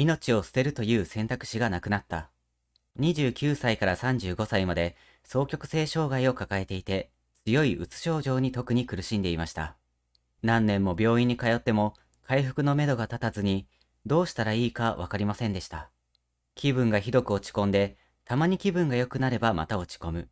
命を捨てるという選択肢がなくなった。29歳から35歳まで、双極性障害を抱えていて、強いうつ症状に特に苦しんでいました。何年も病院に通っても、回復のめどが立たずに、どうしたらいいかわかりませんでした。気分がひどく落ち込んで、たまに気分が良くなればまた落ち込む。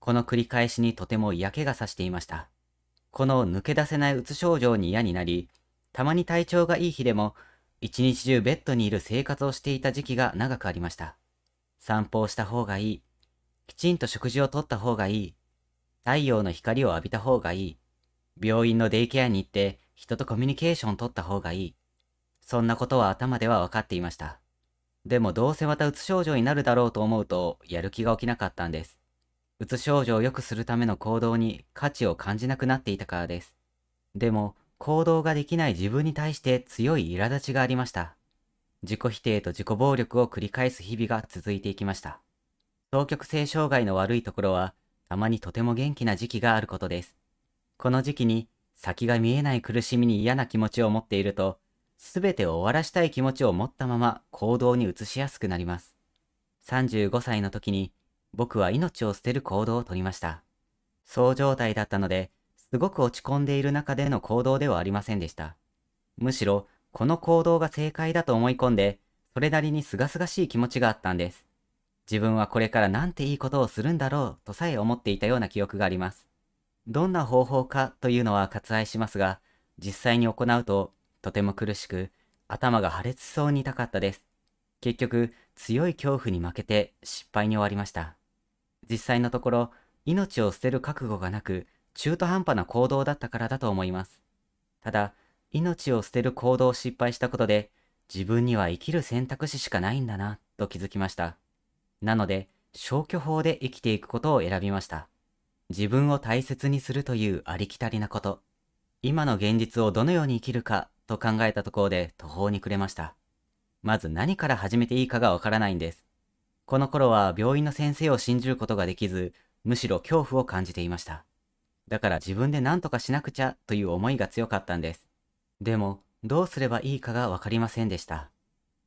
この繰り返しにとても嫌気がさしていました。この抜け出せないうつ症状に嫌になり、たまに体調がいい日でも一日中ベッドにいる生活をしていた時期が長くありました。散歩をした方がいい。きちんと食事をとった方がいい。太陽の光を浴びた方がいい。病院のデイケアに行って人とコミュニケーション取った方がいい。そんなことは頭では分かっていました。でもどうせまたうつ症状になるだろうと思うとやる気が起きなかったんです。うつ症状を良くするための行動に価値を感じなくなっていたからです。でも行動ができない自分に対して強い苛立ちがありました。自己否定と自己暴力を繰り返す日々が続いていきました。双極性障害の悪いところは、たまにとても元気な時期があることです。この時期に、先が見えない苦しみに嫌な気持ちを持っていると、すべてを終わらしたい気持ちを持ったまま行動に移しやすくなります。35歳の時に、僕は命を捨てる行動をとりました。そう状態だったので、すごく落ち込んでいる中での行動ではありませんでした。むしろ、この行動が正解だと思い込んで、それなりに清々しい気持ちがあったんです。自分はこれからなんていいことをするんだろうとさえ思っていたような記憶があります。どんな方法かというのは割愛しますが、実際に行うととても苦しく、頭が破裂しそうに痛かったです。結局、強い恐怖に負けて失敗に終わりました。実際のところ、命を捨てる覚悟がなく、中途半端な行動だったからだと思います。ただ、命を捨てる行動を失敗したことで、自分には生きる選択肢しかないんだな、と気づきました。なので、消去法で生きていくことを選びました。自分を大切にするというありきたりなこと。今の現実をどのように生きるかと考えたところで途方に暮れました。まず何から始めていいかがわからないんです。この頃は病院の先生を信じることができず、むしろ恐怖を感じていました。だから自分で何とかしなくちゃという思いが強かったんです。でも、どうすればいいかがわかりませんでした。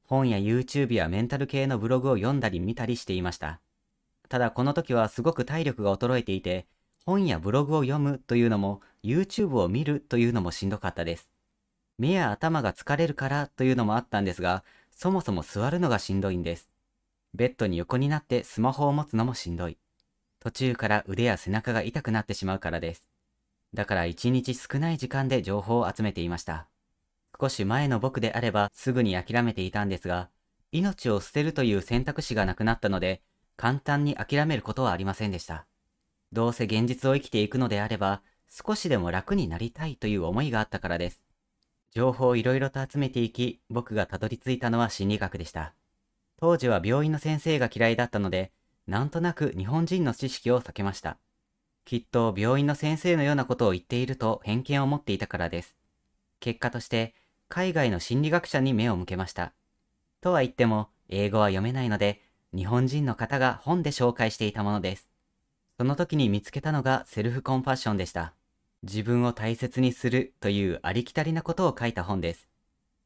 本や YouTube やメンタル系のブログを読んだり見たりしていました。ただこの時はすごく体力が衰えていて、本やブログを読むというのも、YouTube を見るというのもしんどかったです。目や頭が疲れるからというのもあったんですが、そもそも座るのがしんどいんです。ベッドに横になってスマホを持つのもしんどい。途中から腕や背中が痛くなってしまうからです。だから一日少ない時間で情報を集めていました。少し前の僕であればすぐに諦めていたんですが、命を捨てるという選択肢がなくなったので、簡単に諦めることはありませんでした。どうせ現実を生きていくのであれば、少しでも楽になりたいという思いがあったからです。情報をいろいろと集めていき、僕がたどり着いたのは心理学でした。当時は病院の先生が嫌いだったので、なんとなく日本人の知識を避けました。きっと病院の先生のようなことを言っていると偏見を持っていたからです。結果として、海外の心理学者に目を向けました。とは言っても、英語は読めないので、日本人の方が本で紹介していたものです。その時に見つけたのがセルフコンファッションでした。自分を大切にするというありきたりなことを書いた本です。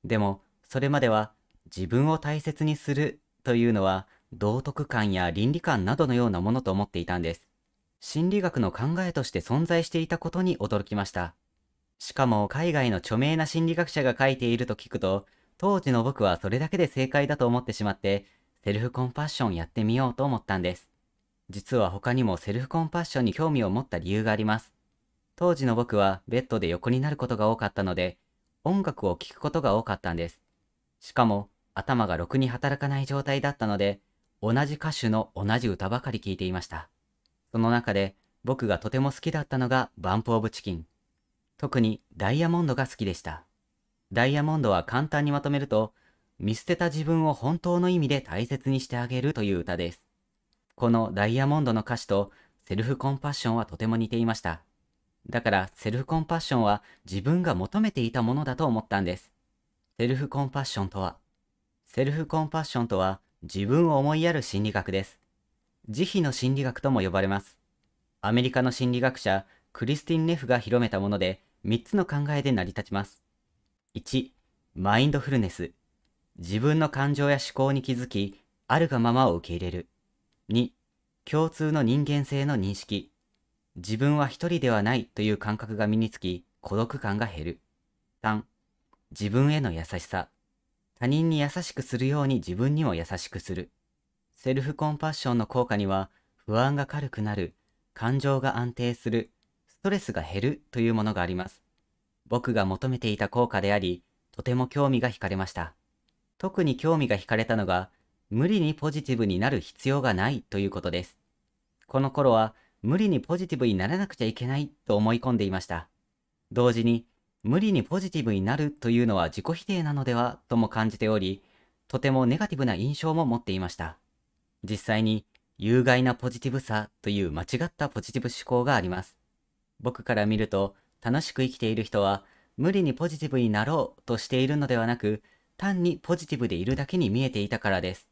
でも、それまでは自分を大切にするというのは道徳観や倫理観などのようなものと思っていたんです。心理学の考えとして存在していたことに驚きました。しかも海外の著名な心理学者が書いていると聞くと、当時の僕はそれだけで正解だと思ってしまって、セルフコンパッションやってみようと思ったんです。実は他にもセルフコンパッションに興味を持った理由があります。当時の僕はベッドで横になることが多かったので、音楽を聴くことが多かったんです。しかも、頭がろくに働かない状態だったので、同じ歌手の同じ歌ばかり聴いていました。その中で僕がとても好きだったのがバンプオブチキン。特にダイヤモンドが好きでした。ダイヤモンドは簡単にまとめると、見捨てた自分を本当の意味で大切にしてあげるという歌です。このダイヤモンドの歌詞とセルフコンパッションはとても似ていました。だからセルフコンパッションは自分が求めていたものだと思ったんです。セルフコンパッションとはセルフコンパッションとは自分を思いやる心理学です。慈悲の心理学とも呼ばれます。アメリカの心理学者、クリスティン・ネフが広めたもので、3つの考えで成り立ちます。1、マインドフルネス。自分の感情や思考に気づき、あるがままを受け入れる。2、共通の人間性の認識。自分は一人ではないという感覚が身につき、孤独感が減る。3、自分への優しさ。他人に優しくするように自分にも優しくする。セルフコンパッションの効果には、不安が軽くなる、感情が安定する、ストレスが減るというものがあります。僕が求めていた効果であり、とても興味が惹かれました。特に興味が惹かれたのが、無理にポジティブになる必要がないということです。この頃は、無理にポジティブにならなくちゃいけないと思い込んでいました。同時に、無理にポジティブになるというのは自己否定なのではとも感じており、とてもネガティブな印象も持っていました。実際に、有害なポジティブさという間違ったポジティブ思考があります。僕から見ると、楽しく生きている人は、無理にポジティブになろうとしているのではなく、単にポジティブでいるだけに見えていたからです。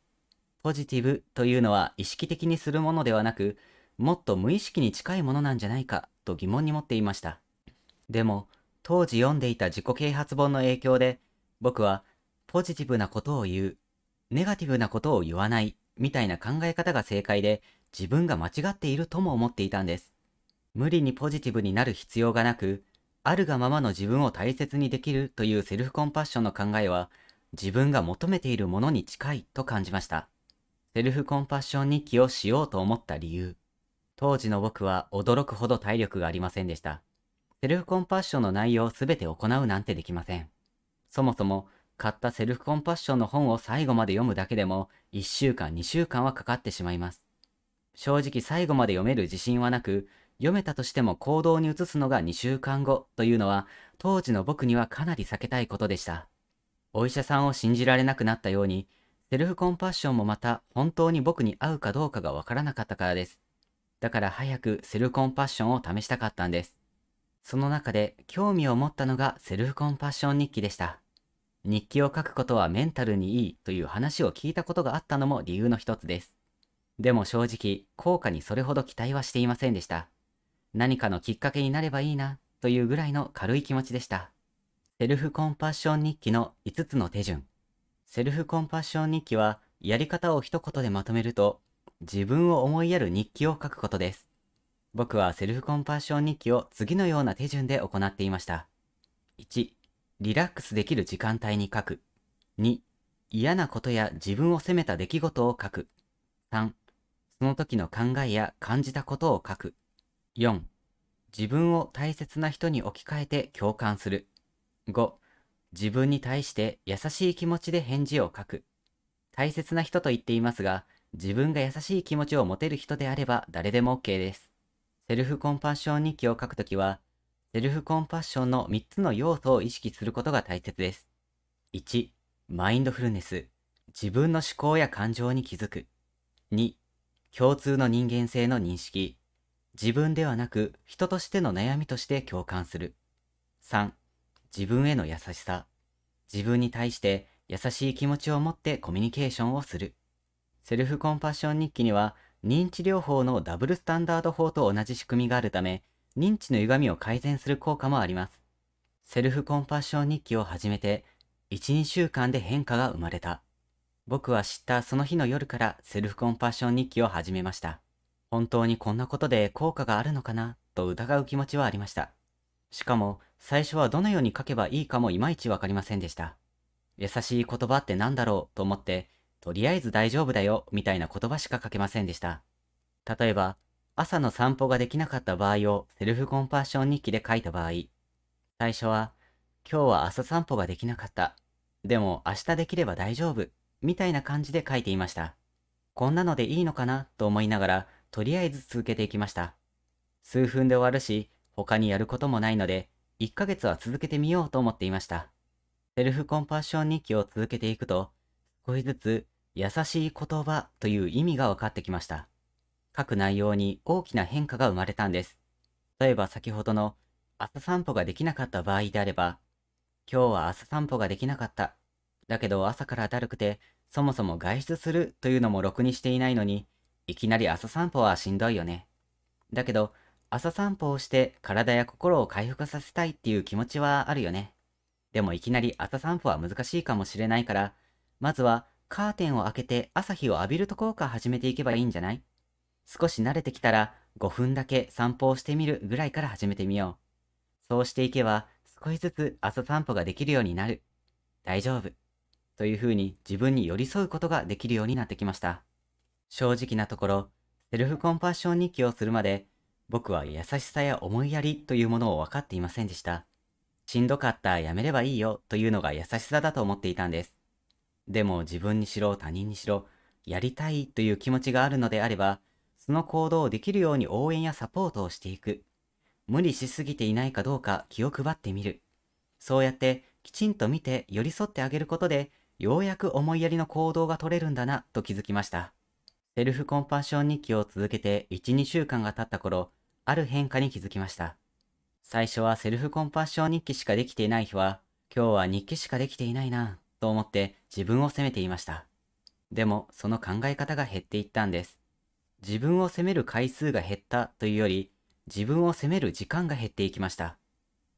ポジティブというのは意識的にするものではなく、もっと無意識に近いものなんじゃないかと疑問に持っていました。でも、当時読んでいた自己啓発本の影響で、僕はポジティブなことを言う、ネガティブなことを言わない、みたいな考え方が正解で、自分が間違っているとも思っていたんです。無理にポジティブになる必要がなく、あるがままの自分を大切にできるというセルフコンパッションの考えは、自分が求めているものに近いと感じました。セルフコンパッションに記をしようと思った理由。当時の僕は驚くほど体力がありませんでした。セルフコンパッションの内容を全て行うなんてできません。そもそも、買ったセルフコンパッションの本を最後まで読むだけでも、1週間2週間はかかってしまいます。正直最後まで読める自信はなく、読めたとしても行動に移すのが2週間後というのは、当時の僕にはかなり避けたいことでした。お医者さんを信じられなくなったように、セルフコンパッションもまた本当に僕に合うかどうかがわからなかったからです。だから早くセルフコンパッションを試したかったんです。その中で興味を持ったのがセルフコンパッション日記でした。日記を書くことはメンタルにいいという話を聞いたことがあったのも理由の一つです。でも正直、効果にそれほど期待はしていませんでした。何かのきっかけになればいいなというぐらいの軽い気持ちでした。セルフコンパッション日記の5つの手順。セルフコンパッション日記は、やり方を一言でまとめると、自分を思いやる日記を書くことです。僕はセルフコンパッション日記を次のような手順で行っていました。1、リラックスできる時間帯に書く。2、嫌なことや自分を責めた出来事を書く。3、その時の考えや感じたことを書く。4、自分を大切な人に置き換えて共感する。5、自分に対して優しい気持ちで返事を書く。大切な人と言っていますが、自分が優しい気持ちを持てる人であれば誰でも OK です。セルフコンパッション日記を書くときは、セルフコンパッションの3つの要素を意識することが大切です。1、マインドフルネス。自分の思考や感情に気づく。2、共通の人間性の認識。自分ではなく人としての悩みとして共感する。3、自分への優しさ。自分に対して優しい気持ちを持ってコミュニケーションをする。セルフコンパッション日記には認知療法のダブルスタンダード法と同じ仕組みがあるため、認知の歪みを改善する効果もあります。セルフコンパッション日記を始めて、1、2週間で変化が生まれた。僕は知ったその日の夜からセルフコンパッション日記を始めました。本当にこんなことで効果があるのかなと疑う気持ちはありました。しかも、最初はどのように書けばいいかもいまいちわかりませんでした。優しい言葉って何だろうと思って、とりあえず大丈夫だよ、みたいな言葉しか書けませんでした。例えば、朝の散歩ができなかった場合をセルフコンパッション日記で書いた場合、最初は、今日は朝散歩ができなかった。でも明日できれば大丈夫。みたいな感じで書いていました。こんなのでいいのかなと思いながら、とりあえず続けていきました。数分で終わるし、他にやることもないので、1ヶ月は続けてみようと思っていました。セルフコンパッション日記を続けていくと、少しずつ優しい言葉という意味が分かってきました。書く内容に大きな変化が生まれたんです。例えば先ほどの朝散歩ができなかった場合であれば、今日は朝散歩ができなかった。だけど朝からだるくて、そもそも外出するというのもろくにしていないのに、いきなり朝散歩はしんどいよね。だけど、朝散歩をして体や心を回復させたいっていう気持ちはあるよね。でもいきなり朝散歩は難しいかもしれないから、まずはカーテンを開けて朝日を浴びるところから始めていけばいいんじゃない少し慣れてきたら5分だけ散歩をしてみるぐらいから始めてみよう。そうしていけば少しずつ朝散歩ができるようになる。大丈夫。というふうに自分に寄り添うことができるようになってきました。正直なところ、セルフコンパッション日記をするまで、僕は優しさや思いやりというものを分かっていませんでした。しんどかったやめればいいよというのが優しさだと思っていたんです。でも自分にしろ他人にしろ、やりたいという気持ちがあるのであれば、その行動をできるように応援やサポートをしていく。無理しすぎていないかどうか気を配ってみる。そうやってきちんと見て寄り添ってあげることで、ようやく思いやりの行動が取れるんだなと気づきました。セルフコンパッション日記を続けて1、2週間が経った頃、ある変化に気づきました。最初はセルフコンパッション日記しかできていない日は、今日は日記しかできていないなと思って自分を責めていました。でも、その考え方が減っていったんです。自分を責める回数が減ったというより、自分を責める時間が減っていきました。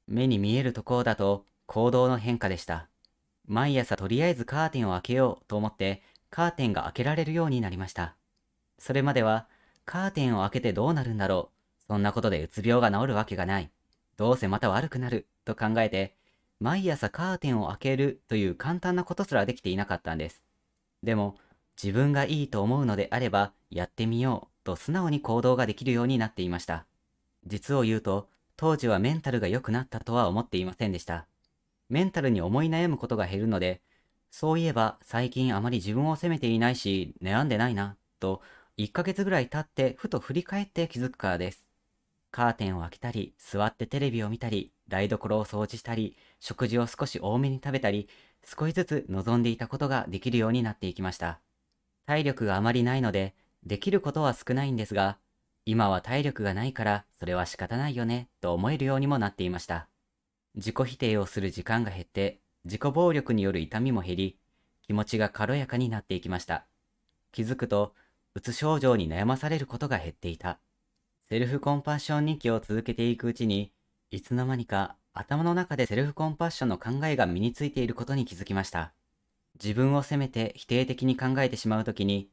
目に見えるところだと行動の変化でした。毎朝とりあえずカーテンを開けようと思って、カーテンが開けられるようになりました。それまでは、カーテンを開けてどうなるんだろう。そんなことでうつ病が治るわけがない。どうせまた悪くなると考えて、毎朝カーテンを開けるという簡単なことすらできていなかったんです。でも、自分がいいと思うのであれば、やってみようと素直に行動ができるようになっていました。実を言うと、当時はメンタルが良くなったとは思っていませんでした。メンタルに思い悩むことが減るので、そういえば最近あまり自分を責めていないし、悩んでないな、と、1ヶ月ぐらい経ってふと振り返って気づくからです。カーテンを開けたり、座ってテレビを見たり、台所を掃除したり、食事を少し多めに食べたり、少しずつ望んでいたことができるようになっていきました。体力があまりないので、できることは少ないんですが、今は体力がないからそれは仕方ないよねと思えるようにもなっていました。自己否定をする時間が減って、自己暴力による痛みも減り、気持ちが軽やかになっていきました。気づくと、うつ症状に悩まされることが減っていた。セルフコンパッション日記を続けていくうちに、いつの間にか頭の中でセルフコンパッションの考えが身についていることに気づきました。自分を責めて否定的に考えてしまうときに、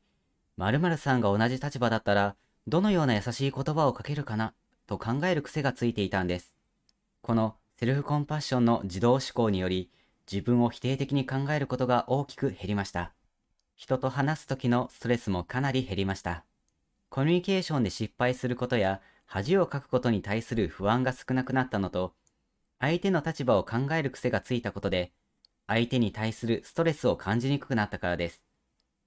〇〇さんが同じ立場だったら、どのような優しい言葉をかけるかな、と考える癖がついていたんです。このセルフコンパッションの自動思考により、自分を否定的に考えることが大きく減りました。人と話すときのストレスもかなり減りました。コミュニケーションで失敗することや恥をかくことに対する不安が少なくなったのと、相手の立場を考える癖がついたことで、相手に対するストレスを感じにくくなったからです。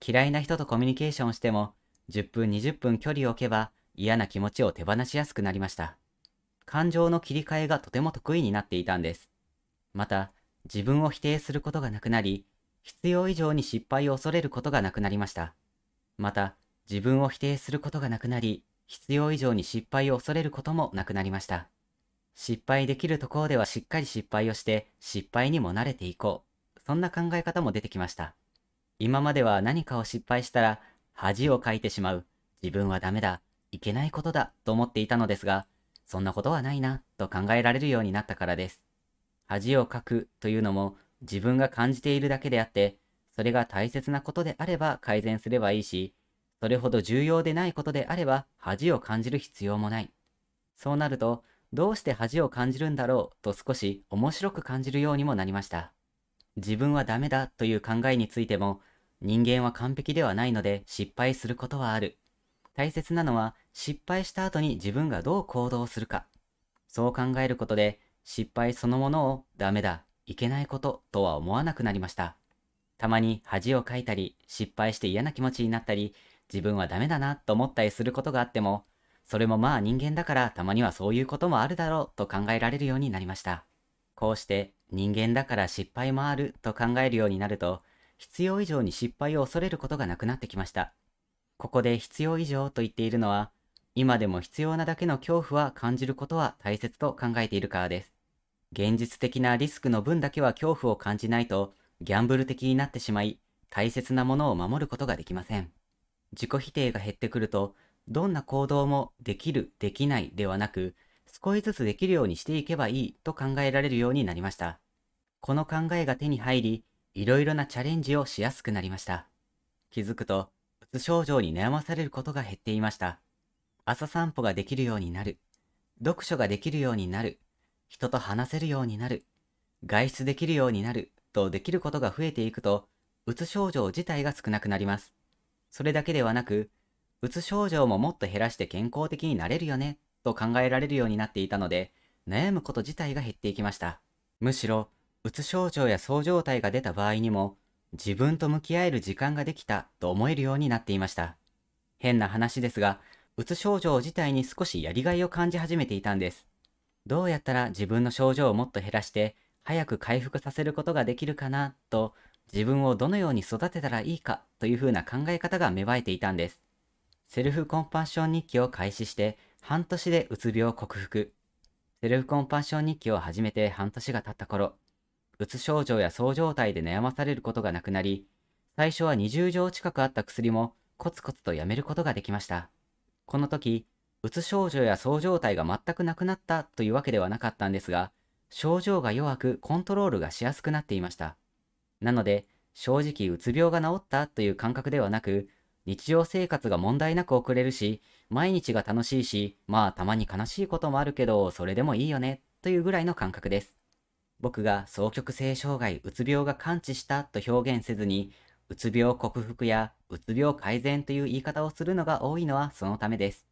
嫌いな人とコミュニケーションをしても、10分20分距離を置けば嫌な気持ちを手放しやすくなりました。感情の切り替えがとても得意になっていたんです。また、自分を否定することがなくなり、必要以上に失敗を恐れることがなくなりました。また、自分を否定することがなくなり、必要以上に失敗を恐れることもなくなりました。失敗できるところではしっかり失敗をして、失敗にも慣れていこう。そんな考え方も出てきました。今までは何かを失敗したら、恥をかいてしまう。自分はダメだ。いけないことだ。と思っていたのですが、そんなことはないな、と考えられるようになったからです。恥をかくというのも、自分が感じているだけであって、それが大切なことであれば改善すればいいし、それほど重要でないことであれば恥を感じる必要もない。そうなると、どうして恥を感じるんだろうと少し面白く感じるようにもなりました。自分はダメだという考えについても、人間は完璧ではないので失敗することはある。大切なのは失敗した後に自分がどう行動するか。そう考えることで失敗そのものをダメだ、いけないこととは思わなくなりました。たまに恥をかいたり、失敗して嫌な気持ちになったり、自分はダメだなと思ったりすることがあっても、それもまあ人間だからたまにはそういうこともあるだろうと考えられるようになりました。こうして人間だから失敗もあると考えるようになると、必要以上に失敗を恐れることがなくなってきました。ここで必要以上と言っているのは、今でも必要なだけの恐怖は感じることは大切と考えているからです。現実的なリスクの分だけは恐怖を感じないと、ギャンブル的になってしまい、大切なものを守ることができません。自己否定が減ってくると、どんな行動もできる、できないではなく、少しずつできるようにしていけばいいと考えられるようになりました。この考えが手に入り、いろいろなチャレンジをしやすくなりました。気づくと、うつ症状に悩まされることが減っていました。朝散歩ができるようになる。読書ができるようになる。人と話せるようになる。外出できるようになる。とできることが増えていくと、うつ症状自体が少なくなります。それだけではなく、うつ症状ももっと減らして健康的になれるよね、と考えられるようになっていたので、悩むこと自体が減っていきました。むしろ、うつ症状やそう状態が出た場合にも、自分と向き合える時間ができたと思えるようになっていました。変な話ですが、うつ症状自体に少しやりがいを感じ始めていたんです。どうやったら自分の症状をもっと減らして、早く回復させることができるかな、と自分をどのように育てたらいいかというふうな考え方が芽生えていたんです。セルフコンパッション日記を開始して半年でうつ病を克服。セルフコンパッション日記を始めて半年が経った頃、うつ症状やそう状態で悩まされることがなくなり、最初は20錠近くあった薬もコツコツとやめることができました。この時、うつ症状やそう状態が全くなくなったというわけではなかったんですが、症状が弱くコントロールがしやすくなっていました。なので、正直うつ病が治ったという感覚ではなく、日常生活が問題なく送れるし、毎日が楽しいし、まあたまに悲しいこともあるけど、それでもいいよね、というぐらいの感覚です。僕が双極性障害うつ病が完治したと表現せずに、うつ病克服やうつ病改善という言い方をするのが多いのはそのためです。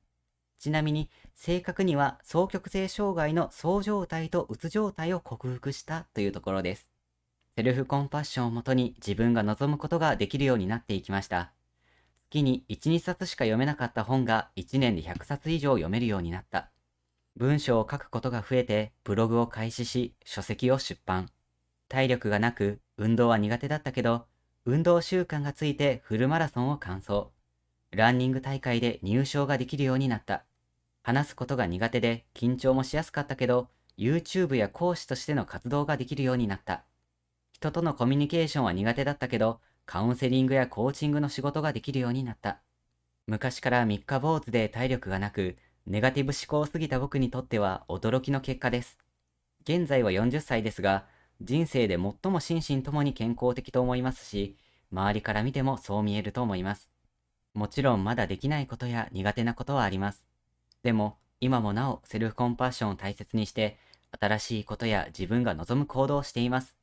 ちなみに、正確には双極性障害の総状態とうつ状態を克服したというところです。セルフコンパッションをもとに自分が望むことができるようになっていきました。月に1、2冊しか読めなかった本が1年で100冊以上読めるようになった。文章を書くことが増えて、ブログを開始し、書籍を出版。体力がなく、運動は苦手だったけど、運動習慣がついてフルマラソンを完走。ランニング大会で入賞ができるようになった。話すことが苦手で緊張もしやすかったけど、YouTube や講師としての活動ができるようになった。人とのコミュニケーションは苦手だったけど、カウンセリングやコーチングの仕事ができるようになった。昔から三日坊主で体力がなく、ネガティブ思考を過ぎた僕にとっては驚きの結果です。現在は40歳ですが、人生で最も心身ともに健康的と思いますし、周りから見てもそう見えると思います。もちろんまだできないことや苦手なことはあります。でも、今もなおセルフコンパッションを大切にして、新しいことや自分が望む行動をしています。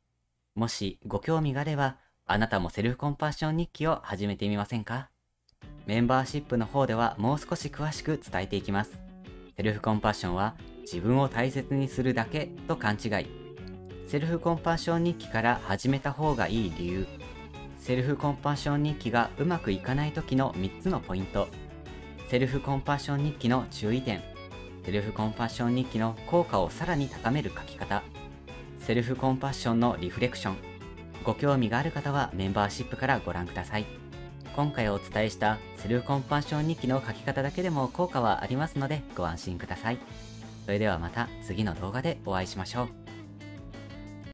もしご興味があれば、あなたもセルフコンパッション日記を始めてみませんかメンバーシップの方ではもう少し詳しく伝えていきます。セルフコンパッションは自分を大切にするだけと勘違い。セルフコンパッション日記から始めた方がいい理由。セルフコンパッション日記がうまくいかない時の3つのポイント。セルフコンパッション日記の注意点。セルフコンパッション日記の効果をさらに高める書き方。セルフコンパッションのリフレクション。ご興味がある方はメンバーシップからご覧ください。今回お伝えしたセルフコンパッション日記の書き方だけでも効果はありますのでご安心ください。それではまた次の動画でお会いしましょう。